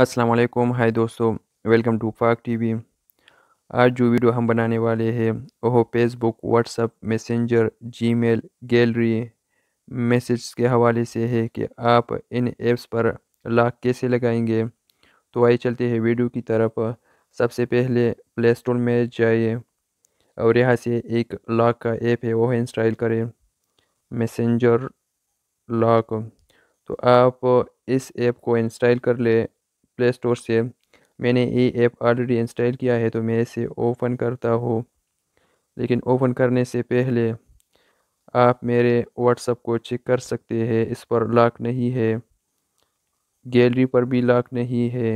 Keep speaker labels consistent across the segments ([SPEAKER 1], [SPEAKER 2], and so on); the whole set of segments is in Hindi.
[SPEAKER 1] अस्सलाम हाय दोस्तों वेलकम टू फाक टीवी आज जो वीडियो हम बनाने वाले हैं वह Facebook WhatsApp Messenger Gmail gallery message के हवाले से है कि आप इन ऐप्स पर लॉक कैसे लगाएंगे तो आइए चलते हैं वीडियो की तरफ सबसे पहले प्ले स्टोर में जाइए और यहाँ से एक लॉक का ऐप है वह इंस्टॉल करें मैसेंजर लॉक तो आप इस ऐप को इंस्टॉल कर ले प्ले स्टोर से मैंने ये ऐप ऑलरेडी इंस्टॉल किया है तो मैं इसे ओपन करता हूँ लेकिन ओपन करने से पहले आप मेरे व्हाट्सअप को चेक कर सकते हैं इस पर लॉक नहीं है गैलरी पर भी लॉक नहीं है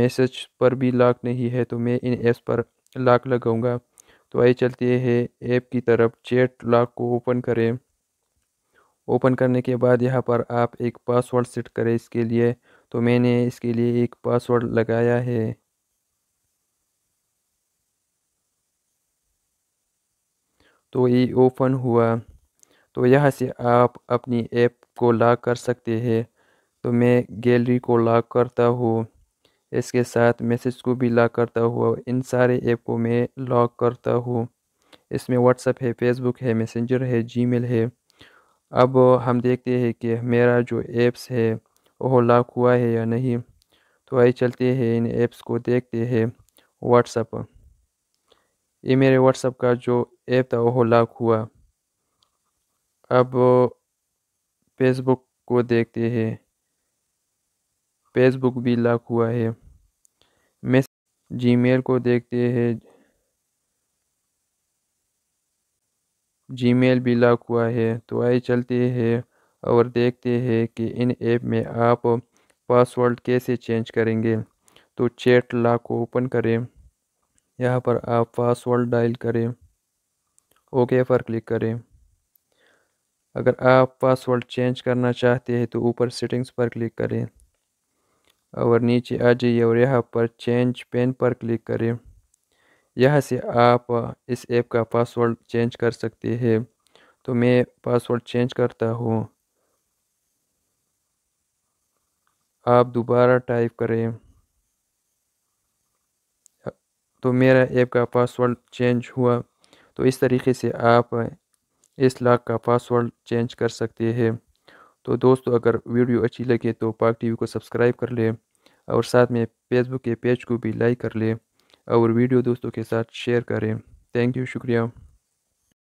[SPEAKER 1] मैसेज पर भी लॉक नहीं है तो मैं इन ऐप्स पर लॉक लगाऊंगा तो आइए चलते हैं ऐप की तरफ चैट लॉक को ओपन करें ओपन करने के बाद यहाँ पर आप एक पासवर्ड सेट करें इसके लिए तो मैंने इसके लिए एक पासवर्ड लगाया है तो ये ओपन हुआ तो यहाँ से आप अपनी ऐप को लॉक कर सकते हैं तो मैं गैलरी को लॉक करता हूँ इसके साथ मैसेज को भी लॉक करता हूँ इन सारे ऐप को मैं लॉक करता हूँ इसमें व्हाट्सएप है फेसबुक है मैसेंजर है जीमेल है अब हम देखते हैं कि मेरा जो ऐप्स है वो लॉक हुआ है या नहीं तो आइए चलते हैं इन ऐप्स को देखते हैं व्हाट्सअप ये मेरे व्हाट्सअप का जो ऐप था वो लॉक हुआ अब फेसबुक को देखते हैं फेसबुक भी लॉक हुआ है मैसेज जीमेल को देखते हैं जीमेल भी लॉक हुआ है तो आइए चलते हैं और देखते हैं कि इन ऐप में आप पासवर्ड कैसे चेंज करेंगे तो चैट लॉक को ओपन करें यहाँ पर आप पासवर्ड डायल करें ओके पर क्लिक करें अगर आप पासवर्ड चेंज करना चाहते हैं तो ऊपर सेटिंग्स पर क्लिक करें और नीचे आ जाइए और यहाँ पर चेंज पेन पर क्लिक करें यह से आप इस ऐप का पासवर्ड चेंज कर सकते हैं तो मैं पासवर्ड चेंज करता हूँ आप दोबारा टाइप करें तो मेरा ऐप का पासवर्ड चेंज हुआ तो इस तरीके से आप इस लॉक का पासवर्ड चेंज कर सकते हैं तो दोस्तों अगर वीडियो अच्छी लगे तो पाक टीवी को सब्सक्राइब कर लें और साथ में फेसबुक के पेज को भी लाइक कर लें और वीडियो दोस्तों के साथ शेयर करें थैंक यू शुक्रिया